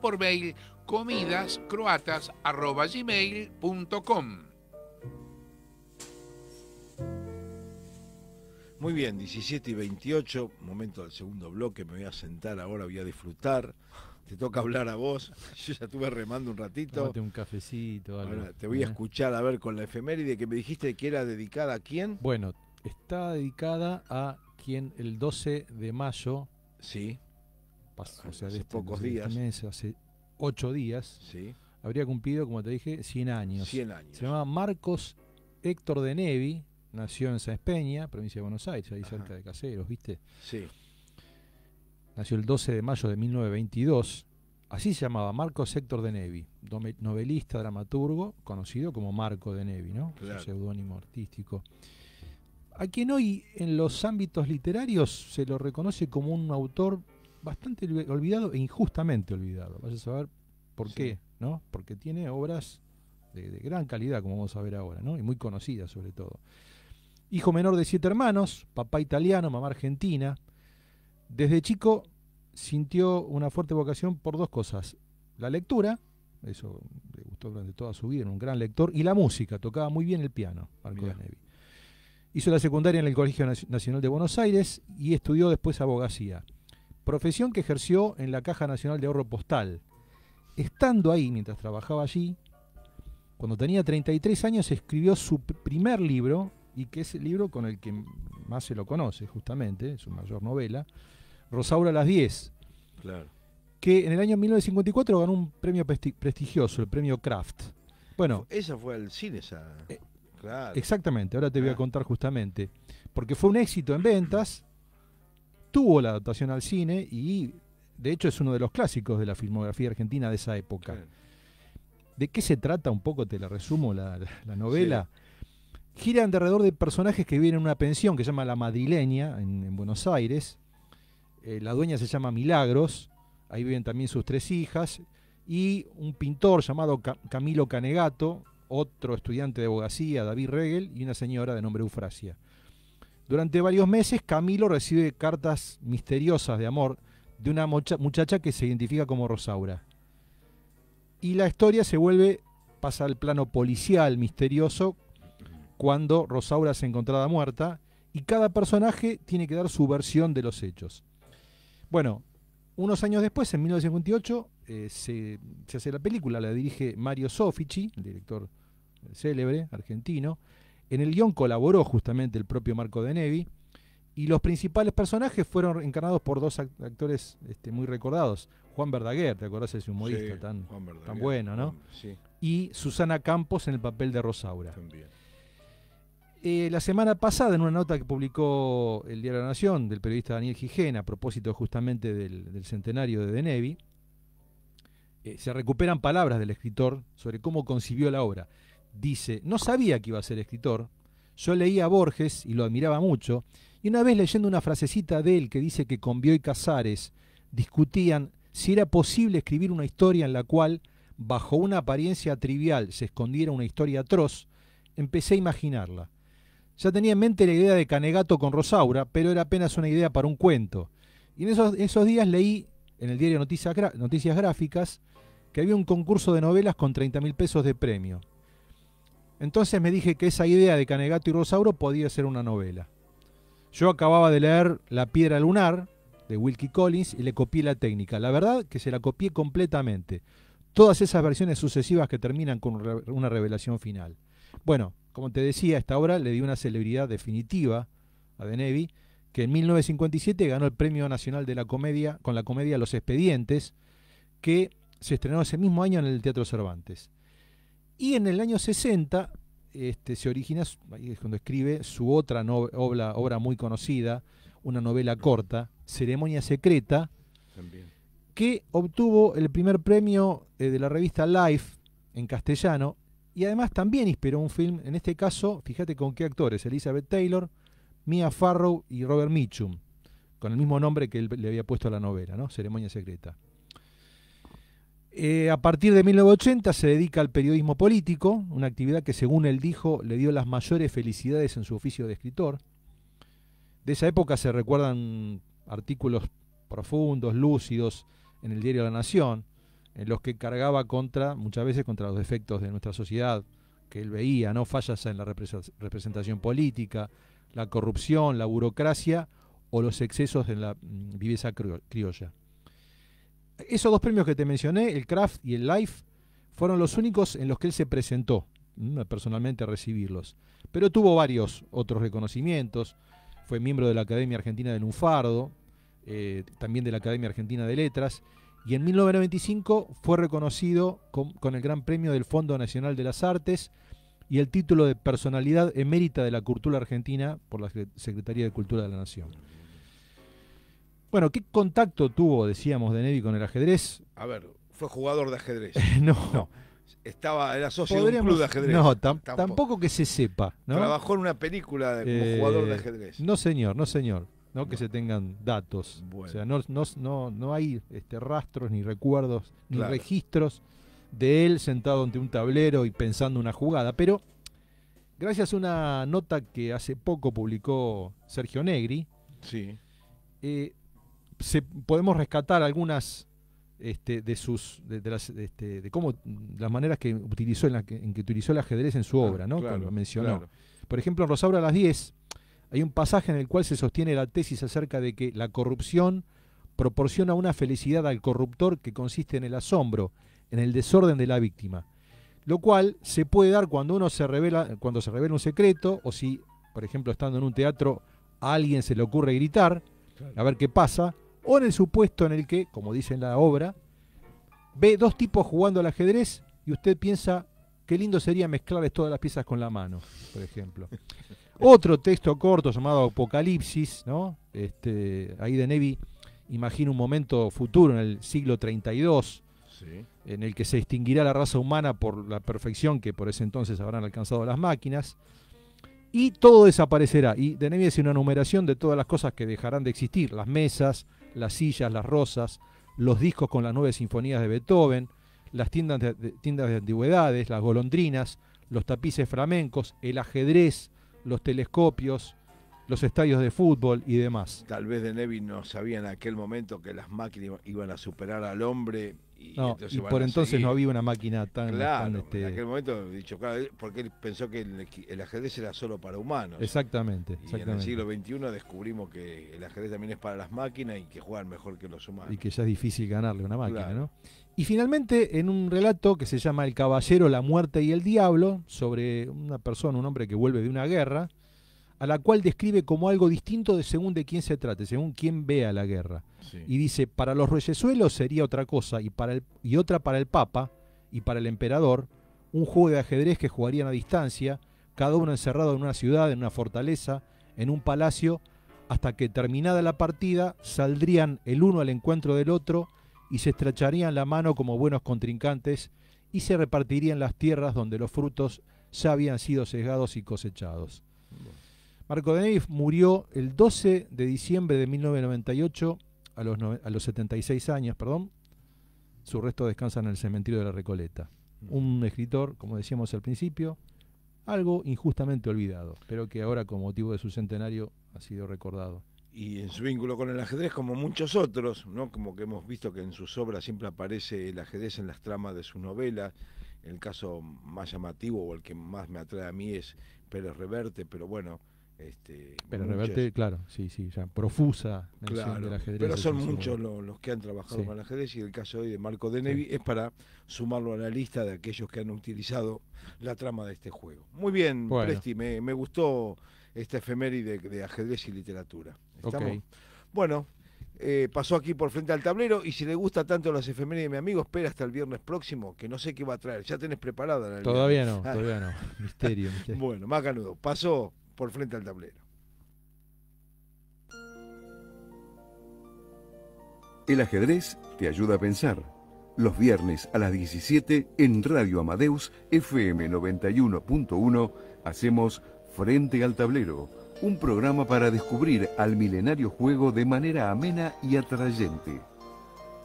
por mail comidascroatas.gmail.com Muy bien, 17 y 28, momento del segundo bloque, me voy a sentar ahora, voy a disfrutar. Te toca hablar a vos, yo ya estuve remando un ratito. Tómate un cafecito, Ahora, te voy a eh. escuchar a ver con la efeméride que me dijiste que era dedicada a quién. Bueno, está dedicada a quien el 12 de mayo sí o sea, hace de pocos días. hace ocho días, habría cumplido, como te dije, 100 años. Se llamaba Marcos Héctor de Nevi, nació en San Espeña, provincia de Buenos Aires, ahí cerca de Caseros, ¿viste? Sí. Nació el 12 de mayo de 1922. Así se llamaba Marcos Héctor de Nevi, novelista, dramaturgo, conocido como Marco de Nevi, ¿no? Claro. Su seudónimo artístico. A quien hoy en los ámbitos literarios se lo reconoce como un autor bastante olvidado e injustamente olvidado. vas a saber por qué, ¿no? Porque tiene obras de, gran calidad, como vamos a ver ahora, ¿no? Y muy conocidas sobre todo. Hijo menor de siete hermanos, papá italiano, mamá argentina. Desde chico sintió una fuerte vocación por dos cosas. La lectura, eso le gustó durante toda su vida, era un gran lector, y la música, tocaba muy bien el piano, Marco Hizo la secundaria en el Colegio Nacional de Buenos Aires y estudió después abogacía profesión que ejerció en la Caja Nacional de Ahorro Postal. Estando ahí, mientras trabajaba allí, cuando tenía 33 años escribió su primer libro, y que es el libro con el que más se lo conoce, justamente, su mayor novela, Rosaura las 10. Claro. Que en el año 1954 ganó un premio prestigioso, el premio Kraft. Bueno. Esa fue el cine, esa. Eh, claro. Exactamente, ahora te voy a ah. contar justamente. Porque fue un éxito en ventas tuvo la adaptación al cine y de hecho es uno de los clásicos de la filmografía argentina de esa época. ¿De qué se trata? Un poco te la resumo la, novela. Gira alrededor de personajes que viven en una pensión que se llama La Madrileña en, Buenos Aires. Eh, la dueña se llama Milagros. Ahí viven también sus tres hijas. Y un pintor llamado Camilo Canegato, otro estudiante de abogacía, David Regel, y una señora de nombre Eufrasia. Durante varios meses, Camilo recibe cartas misteriosas de amor de una muchacha que se identifica como Rosaura. Y la historia se vuelve, pasa al plano policial misterioso, cuando Rosaura se encontrada muerta, y cada personaje tiene que dar su versión de los hechos. Bueno, unos años después, en 1958, eh, se, se, hace la película, la dirige Mario Sofici, el director eh, célebre argentino, en el guión colaboró justamente el propio Marco de Nevi y los principales personajes fueron encarnados por dos actores este, muy recordados. Juan Verdaguer, ¿te acordás de ese humorista tan, bueno, no? Y Susana Campos en el papel de Rosaura. Eh, la semana pasada, en una nota que publicó el Diario de la Nación del periodista Daniel Gijena, a propósito justamente del, centenario de Denevi, eh, se recuperan palabras del escritor sobre cómo concibió la obra dice, no sabía que iba a ser escritor, yo leía a Borges y lo admiraba mucho, y una vez leyendo una frasecita de él que dice que con y Casares discutían si era posible escribir una historia en la cual, bajo una apariencia trivial, se escondiera una historia atroz, empecé a imaginarla. Ya tenía en mente la idea de Canegato con Rosaura, pero era apenas una idea para un cuento. Y en esos, esos días leí en el diario Noticias, Noticias Gráficas que había un concurso de novelas con 30 mil pesos de premio. Entonces me dije que esa idea de Canegato y Rosauro podía ser una novela. Yo acababa de leer La piedra lunar de Wilkie Collins y le copié la técnica. La verdad que se la copié completamente. Todas esas versiones sucesivas que terminan con una revelación final. Bueno, como te decía, esta obra le dio una celebridad definitiva a Denevi, que en 1957 ganó el Premio Nacional de la Comedia con la comedia Los Expedientes, que se estrenó ese mismo año en el Teatro Cervantes. Y en el año 60 este, se origina, es cuando escribe, su otra obra, muy conocida, una novela corta, Ceremonia Secreta, que obtuvo el primer premio eh, de la revista Life en castellano y además también inspiró un film, en este caso, fíjate con qué actores, Elizabeth Taylor, Mia Farrow y Robert Mitchum, con el mismo nombre que él le había puesto a la novela, ¿no? Ceremonia Secreta. Eh, a partir de 1980 se dedica al periodismo político, una actividad que según él dijo le dio las mayores felicidades en su oficio de escritor. De esa época se recuerdan artículos profundos, lúcidos, en el diario La Nación, en los que cargaba contra, muchas veces contra los defectos de nuestra sociedad que él veía, ¿no? Fallas en la representación política, la corrupción, la burocracia o los excesos de la mm, viveza criolla. Esos dos premios que te mencioné, el Craft y el Life, fueron los únicos en los que él se presentó personalmente a recibirlos. Pero tuvo varios otros reconocimientos. Fue miembro de la Academia Argentina de Lunfardo, eh, también de la Academia Argentina de Letras. Y en 1995 fue reconocido con el Gran Premio del Fondo Nacional de las Artes y el título de Personalidad Emérita de la Cultura Argentina por la Secretaría de Cultura de la Nación. Bueno, ¿qué contacto tuvo, decíamos, de Nevi con el ajedrez? A ver, fue jugador de ajedrez. no. no. Estaba, era socio de un club de ajedrez. No, tampoco. que se sepa. ¿no? Trabajó en una película como eh, jugador de ajedrez. No, señor, no, señor. No, que se tengan datos. O sea, no, no, no, hay este, rastros, ni recuerdos, ni registros de él sentado ante un tablero y pensando una jugada. Pero, gracias a una nota que hace poco publicó Sergio Negri, sí. Eh, podemos rescatar algunas este, de sus de, este, las, maneras que utilizó en, la que, utilizó el ajedrez en su obra, ¿no? Como mencionó. Por ejemplo, en Rosaura a las 10 hay un pasaje en el cual se sostiene la tesis acerca de que la corrupción proporciona una felicidad al corruptor que consiste en el asombro, en el desorden de la víctima. Lo cual se puede dar cuando uno se revela, cuando se revela un secreto, o si, por ejemplo, estando en un teatro, a alguien se le ocurre gritar, a ver qué pasa, o en el supuesto en el que, como dice en la obra, ve dos tipos jugando al ajedrez y usted piensa qué lindo sería mezclarles todas las piezas con la mano, por ejemplo. Otro texto corto llamado Apocalipsis, ¿no? Este, ahí de imagina un momento futuro en el siglo 32, en el que se extinguirá la raza humana por la perfección que por ese entonces habrán alcanzado las máquinas, y todo desaparecerá. Y de hace una numeración de todas las cosas que dejarán de existir, las mesas, las sillas, las rosas, los discos con las nueve sinfonías de Beethoven, las tiendas de, tiendas de antigüedades, las golondrinas, los tapices flamencos, el ajedrez, los telescopios, los estadios de fútbol y demás. Tal vez de Nevi no sabía en aquel momento que las máquinas iban a superar al hombre y, no, por entonces no había una máquina tan. Claro, en este aquel momento, dicho, claro, porque él pensó que el, ajedrez era solo para humanos. Exactamente, y en el siglo XXI descubrimos que el ajedrez también es para las máquinas y que juegan mejor que los humanos. Y que ya es difícil ganarle a una máquina, ¿no? Y finalmente, en un relato que se llama El Caballero, la Muerte y el Diablo, sobre una persona, un hombre que vuelve de una guerra, a la cual describe como algo distinto de según de quién se trate, según quién vea la guerra. Y dice, para los reyesuelos sería otra cosa y, para el, y otra para el Papa y para el emperador, un juego de ajedrez que jugarían a distancia, cada uno encerrado en una ciudad, en una fortaleza, en un palacio, hasta que terminada la partida saldrían el uno al encuentro del otro y se estrecharían la mano como buenos contrincantes y se repartirían las tierras donde los frutos ya habían sido sesgados y cosechados. Marco de murió el 12 de diciembre de 1998 a los, a los 76 años, perdón. Su resto descansa en el cementerio de la Recoleta. Mm. Un escritor, como decíamos al principio, algo injustamente olvidado, pero que ahora con motivo de su centenario ha sido recordado. Y en su vínculo con el ajedrez, como muchos otros, ¿no? Como que hemos visto que en sus obras siempre aparece el ajedrez en las tramas de sus novelas. El caso más llamativo o el que más me atrae a mí es Pérez Reverte, pero bueno, este, pero claro, sí, sí, ya profusa del ajedrez. Pero son muchos los que han trabajado con el ajedrez y el caso hoy de Marco Denevi es para sumarlo a la lista de aquellos que han utilizado la trama de este juego. Muy bien, me, gustó esta efeméride de, ajedrez y literatura. Bueno, eh, pasó aquí por frente al tablero y si le gusta tanto las efemérides de mi amigo, espera hasta el viernes próximo, que no sé qué va a traer. Ya tenés preparada la Todavía no, ah. todavía no. Misterio, misterio. bueno, más canudo. Pasó por frente al tablero. El ajedrez te ayuda a pensar. Los viernes a las 17 en Radio Amadeus FM 91.1 hacemos Frente al Tablero, un programa para descubrir al milenario juego de manera amena y atrayente.